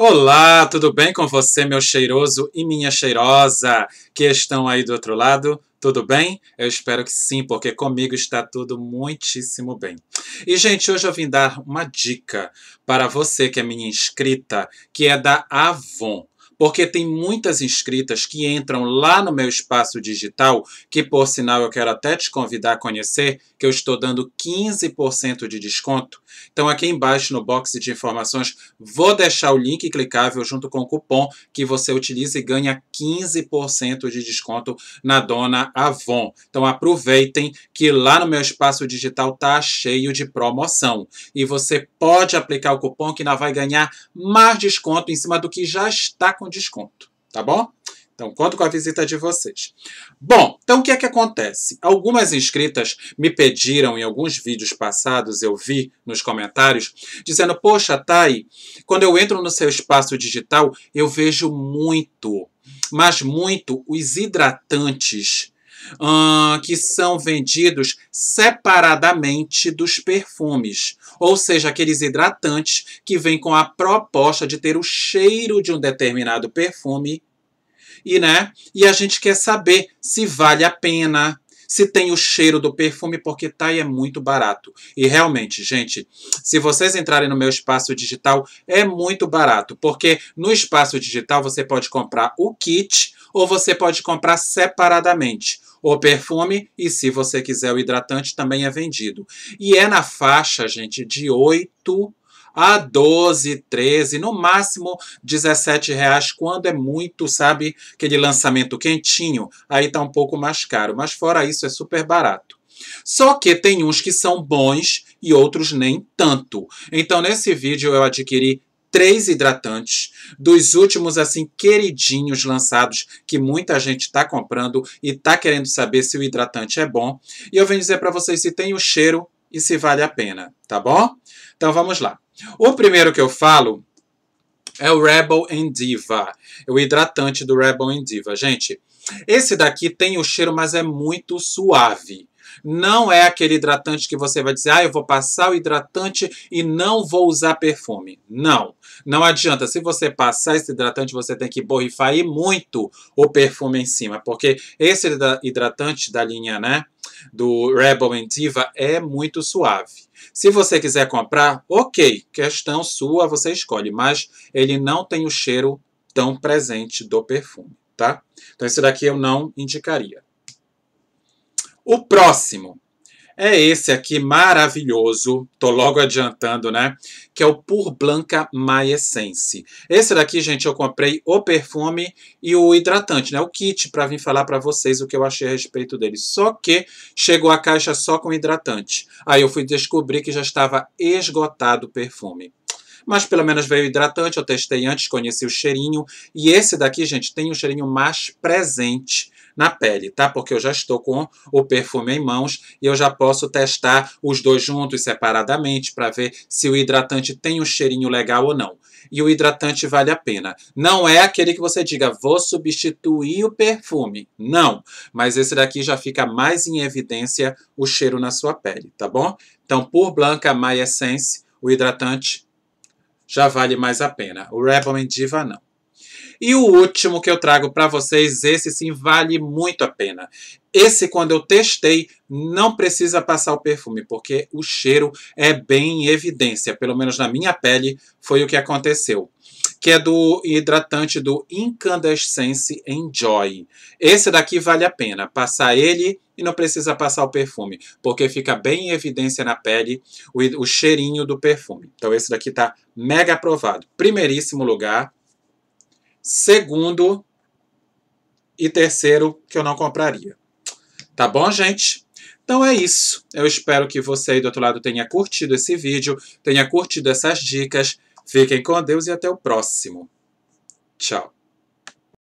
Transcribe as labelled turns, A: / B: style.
A: Olá, tudo bem com você, meu cheiroso e minha cheirosa que estão aí do outro lado? Tudo bem? Eu espero que sim, porque comigo está tudo muitíssimo bem. E, gente, hoje eu vim dar uma dica para você que é minha inscrita, que é da Avon porque tem muitas inscritas que entram lá no meu espaço digital, que por sinal eu quero até te convidar a conhecer, que eu estou dando 15% de desconto. Então aqui embaixo no box de informações vou deixar o link clicável junto com o cupom que você utiliza e ganha 15% de desconto na Dona Avon. Então aproveitem que lá no meu espaço digital tá cheio de promoção e você pode aplicar o cupom que ainda vai ganhar mais desconto em cima do que já está com com desconto, tá bom? Então, conto com a visita de vocês. Bom, então o que é que acontece? Algumas inscritas me pediram em alguns vídeos passados, eu vi nos comentários, dizendo: Poxa, Thay, quando eu entro no seu espaço digital, eu vejo muito, mas muito os hidratantes que são vendidos separadamente dos perfumes, ou seja, aqueles hidratantes que vêm com a proposta de ter o cheiro de um determinado perfume. E, né, e a gente quer saber se vale a pena, se tem o cheiro do perfume, porque tá aí é muito barato. E realmente, gente, se vocês entrarem no meu espaço digital, é muito barato, porque no espaço digital você pode comprar o kit ou você pode comprar separadamente o perfume e se você quiser o hidratante também é vendido. E é na faixa, gente, de 8 a 12, 13, no máximo 17 reais quando é muito, sabe, aquele lançamento quentinho, aí tá um pouco mais caro, mas fora isso é super barato. Só que tem uns que são bons e outros nem tanto. Então nesse vídeo eu adquiri três hidratantes, dos últimos assim queridinhos lançados que muita gente está comprando e está querendo saber se o hidratante é bom. E eu venho dizer para vocês se tem o cheiro e se vale a pena, tá bom? Então vamos lá. O primeiro que eu falo é o Rebel Endiva, o hidratante do Rebel Endiva, gente. Esse daqui tem o cheiro, mas é muito suave. Não é aquele hidratante que você vai dizer, ah, eu vou passar o hidratante e não vou usar perfume. Não. Não adianta. Se você passar esse hidratante, você tem que borrifar e muito o perfume em cima, porque esse hidratante da linha, né? do Rebel and Diva é muito suave. Se você quiser comprar, ok, questão sua, você escolhe, mas ele não tem o cheiro tão presente do perfume, tá? Então esse daqui eu não indicaria. O próximo é esse aqui maravilhoso, tô logo adiantando, né? Que é o Pur Blanca My Essence. Esse daqui, gente, eu comprei o perfume e o hidratante, né? O kit para vir falar para vocês o que eu achei a respeito dele. Só que chegou a caixa só com hidratante. Aí eu fui descobrir que já estava esgotado o perfume mas pelo menos veio hidratante, eu testei antes, conheci o cheirinho, e esse daqui, gente, tem um cheirinho mais presente na pele, tá? Porque eu já estou com o perfume em mãos e eu já posso testar os dois juntos separadamente para ver se o hidratante tem um cheirinho legal ou não. E o hidratante vale a pena. Não é aquele que você diga, vou substituir o perfume. Não. Mas esse daqui já fica mais em evidência o cheiro na sua pele, tá bom? Então, por Blanca My Essence, o hidratante já vale mais a pena. O Rebel Diva não. E o último que eu trago para vocês, esse sim vale muito a pena. Esse, quando eu testei, não precisa passar o perfume, porque o cheiro é bem em evidência. Pelo menos na minha pele foi o que aconteceu. Que é do hidratante do Incandescence Enjoy. Esse daqui vale a pena. Passar ele e não precisa passar o perfume, porque fica bem em evidência na pele o, o cheirinho do perfume. Então esse daqui tá mega aprovado. Primeiríssimo lugar, segundo e terceiro que eu não compraria. Tá bom, gente? Então é isso. Eu espero que você aí do outro lado tenha curtido esse vídeo, tenha curtido essas dicas. Fiquem com Deus e até o próximo. Tchau.